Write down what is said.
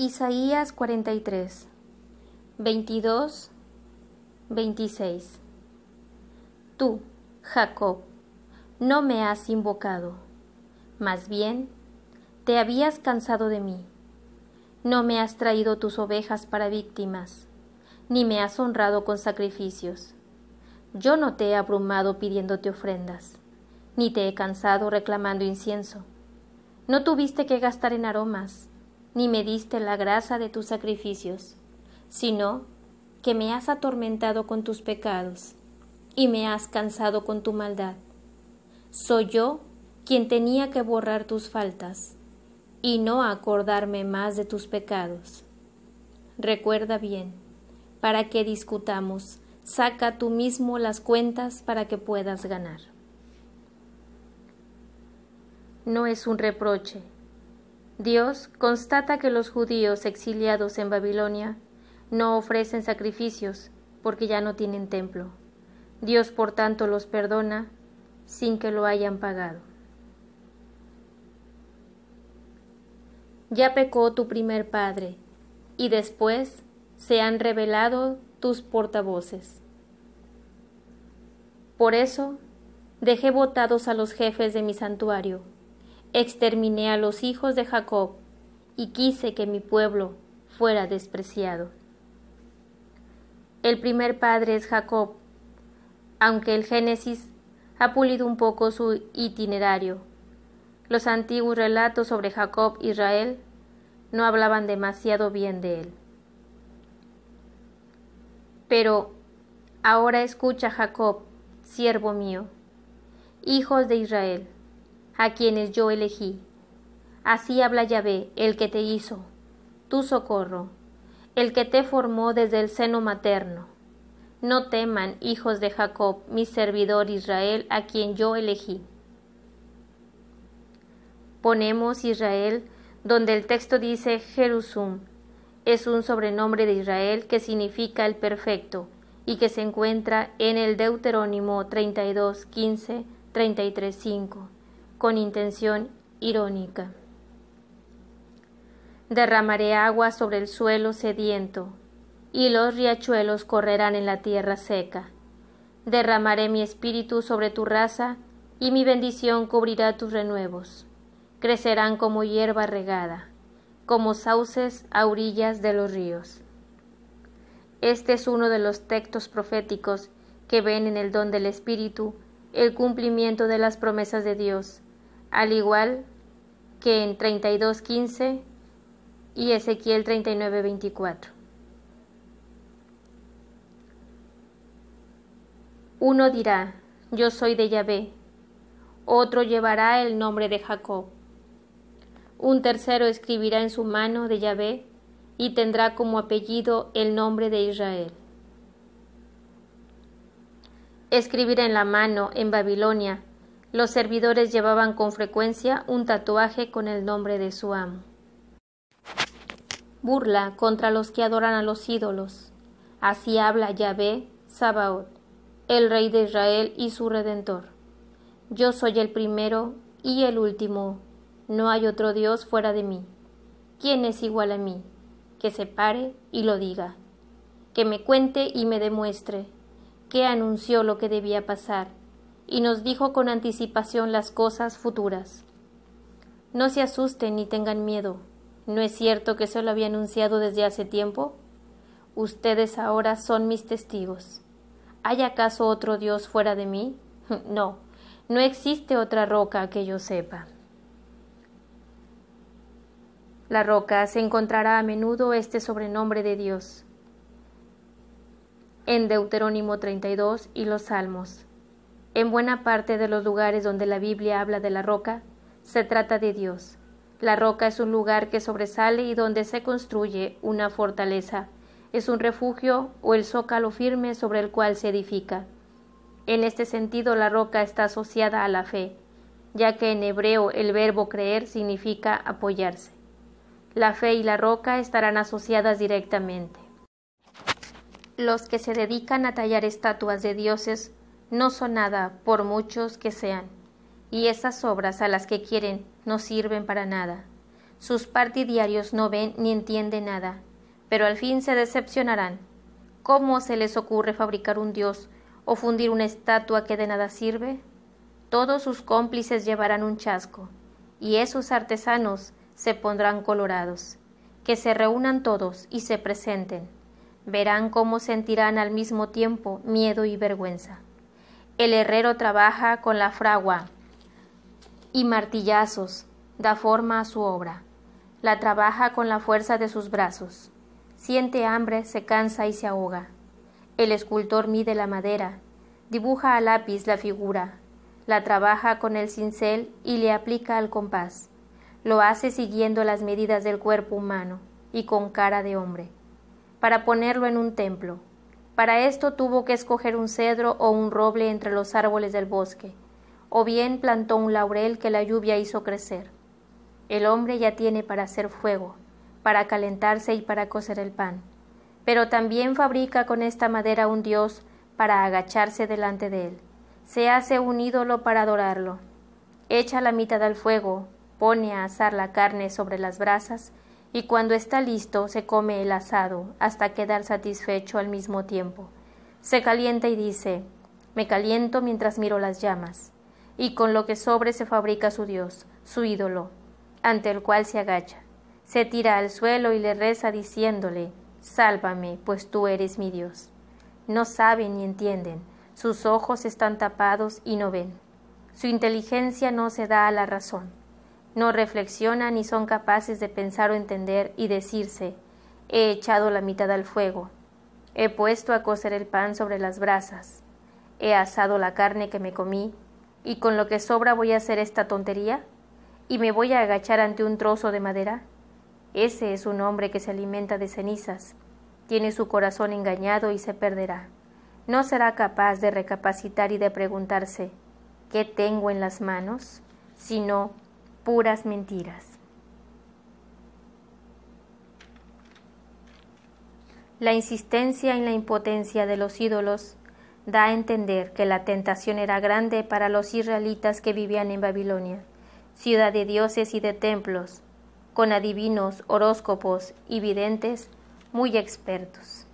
Isaías 43, 22, 26. Tú, Jacob, no me has invocado, más bien, te habías cansado de mí. No me has traído tus ovejas para víctimas, ni me has honrado con sacrificios. Yo no te he abrumado pidiéndote ofrendas, ni te he cansado reclamando incienso. No tuviste que gastar en aromas, ni me diste la grasa de tus sacrificios, sino que me has atormentado con tus pecados y me has cansado con tu maldad. Soy yo quien tenía que borrar tus faltas y no acordarme más de tus pecados. Recuerda bien, para que discutamos, saca tú mismo las cuentas para que puedas ganar. No es un reproche, Dios constata que los judíos exiliados en Babilonia no ofrecen sacrificios porque ya no tienen templo. Dios, por tanto, los perdona sin que lo hayan pagado. Ya pecó tu primer padre, y después se han revelado tus portavoces. Por eso dejé votados a los jefes de mi santuario, Exterminé a los hijos de Jacob y quise que mi pueblo fuera despreciado. El primer padre es Jacob, aunque el Génesis ha pulido un poco su itinerario. Los antiguos relatos sobre Jacob e Israel no hablaban demasiado bien de él. Pero ahora escucha Jacob, siervo mío, hijos de Israel a quienes yo elegí. Así habla Yahvé, el que te hizo, tu socorro, el que te formó desde el seno materno. No teman, hijos de Jacob, mi servidor Israel, a quien yo elegí. Ponemos Israel donde el texto dice Jerusum. Es un sobrenombre de Israel que significa el perfecto y que se encuentra en el Deuterónimo 32, 15, con intención irónica. Derramaré agua sobre el suelo sediento, y los riachuelos correrán en la tierra seca. Derramaré mi espíritu sobre tu raza, y mi bendición cubrirá tus renuevos. Crecerán como hierba regada, como sauces a orillas de los ríos. Este es uno de los textos proféticos que ven en el don del Espíritu el cumplimiento de las promesas de Dios al igual que en 32.15 y Ezequiel 39.24. Uno dirá, yo soy de Yahvé. Otro llevará el nombre de Jacob. Un tercero escribirá en su mano de Yahvé y tendrá como apellido el nombre de Israel. Escribirá en la mano en Babilonia los servidores llevaban con frecuencia un tatuaje con el nombre de su amo. Burla contra los que adoran a los ídolos. Así habla Yahvé Sabaoth, el rey de Israel y su redentor. Yo soy el primero y el último. No hay otro Dios fuera de mí. ¿Quién es igual a mí? Que se pare y lo diga. Que me cuente y me demuestre. Que anunció lo que debía pasar y nos dijo con anticipación las cosas futuras. No se asusten ni tengan miedo. ¿No es cierto que se lo había anunciado desde hace tiempo? Ustedes ahora son mis testigos. ¿Hay acaso otro Dios fuera de mí? No, no existe otra roca que yo sepa. La roca se encontrará a menudo este sobrenombre de Dios en Deuterónimo 32 y los Salmos. En buena parte de los lugares donde la Biblia habla de la roca, se trata de Dios. La roca es un lugar que sobresale y donde se construye una fortaleza. Es un refugio o el zócalo firme sobre el cual se edifica. En este sentido, la roca está asociada a la fe, ya que en hebreo el verbo creer significa apoyarse. La fe y la roca estarán asociadas directamente. Los que se dedican a tallar estatuas de dioses no son nada por muchos que sean, y esas obras a las que quieren no sirven para nada. Sus partidarios no ven ni entienden nada, pero al fin se decepcionarán. ¿Cómo se les ocurre fabricar un dios o fundir una estatua que de nada sirve? Todos sus cómplices llevarán un chasco, y esos artesanos se pondrán colorados. Que se reúnan todos y se presenten. Verán cómo sentirán al mismo tiempo miedo y vergüenza. El herrero trabaja con la fragua y martillazos, da forma a su obra. La trabaja con la fuerza de sus brazos. Siente hambre, se cansa y se ahoga. El escultor mide la madera, dibuja a lápiz la figura, la trabaja con el cincel y le aplica al compás. Lo hace siguiendo las medidas del cuerpo humano y con cara de hombre, para ponerlo en un templo. Para esto tuvo que escoger un cedro o un roble entre los árboles del bosque, o bien plantó un laurel que la lluvia hizo crecer. El hombre ya tiene para hacer fuego, para calentarse y para cocer el pan, pero también fabrica con esta madera un dios para agacharse delante de él. Se hace un ídolo para adorarlo. Echa la mitad al fuego, pone a asar la carne sobre las brasas y cuando está listo se come el asado hasta quedar satisfecho al mismo tiempo. Se calienta y dice Me caliento mientras miro las llamas, y con lo que sobre se fabrica su Dios, su ídolo, ante el cual se agacha. Se tira al suelo y le reza diciéndole Sálvame, pues tú eres mi Dios. No saben ni entienden, sus ojos están tapados y no ven. Su inteligencia no se da a la razón no reflexionan ni son capaces de pensar o entender y decirse he echado la mitad al fuego, he puesto a cocer el pan sobre las brasas, he asado la carne que me comí, y con lo que sobra voy a hacer esta tontería, y me voy a agachar ante un trozo de madera. Ese es un hombre que se alimenta de cenizas, tiene su corazón engañado y se perderá. No será capaz de recapacitar y de preguntarse ¿qué tengo en las manos? sino puras mentiras. La insistencia en la impotencia de los ídolos da a entender que la tentación era grande para los israelitas que vivían en Babilonia, ciudad de dioses y de templos, con adivinos, horóscopos y videntes muy expertos.